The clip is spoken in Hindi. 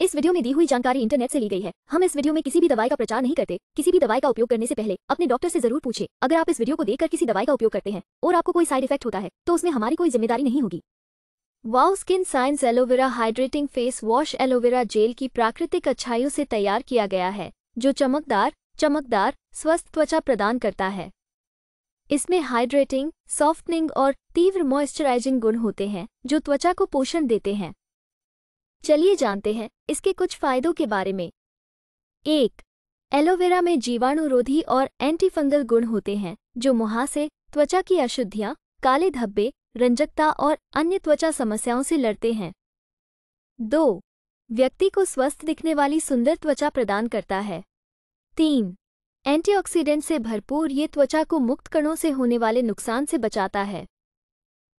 इस वीडियो में दी हुई जानकारी इंटरनेट से ली गई है हम इस वीडियो में किसी भी दवाई का प्रचार नहीं करते किसी भी दवाई का उपयोग करने से पहले अपने डॉक्टर से जरूर पूछे अगर आप इस वीडियो को देखकर किसी दवाई का उपयोग करते हैं और आपको कोई साइड इफेक्ट होता है तो उसमें हमारी कोई जिम्मेदारी नहीं होगी wow skin science aloe vera hydrating face wash aloe vera gel की प्राकृतिक अच्छाइयों से तैयार किया गया है जो चमकदार चमकदार स्वस्थ त्वचा प्रदान करता है इसमें हाइड्रेटिंग सॉफ्टनिंग और तीव्र मॉइस्चराइजिंग गुण होते हैं जो त्वचा को पोषण देते हैं चलिए जानते हैं इसके कुछ फायदों के बारे में एक एलोवेरा में जीवाणुरोधी और एंटीफंगल गुण होते हैं जो मुहा से त्वचा की अशुद्धियां काले धब्बे रंजकता और अन्य त्वचा समस्याओं से लड़ते हैं दो व्यक्ति को स्वस्थ दिखने वाली सुंदर त्वचा प्रदान करता है तीन एंटीऑक्सीडेंट से भरपूर ये त्वचा को मुक्त कणों से होने वाले नुकसान से बचाता है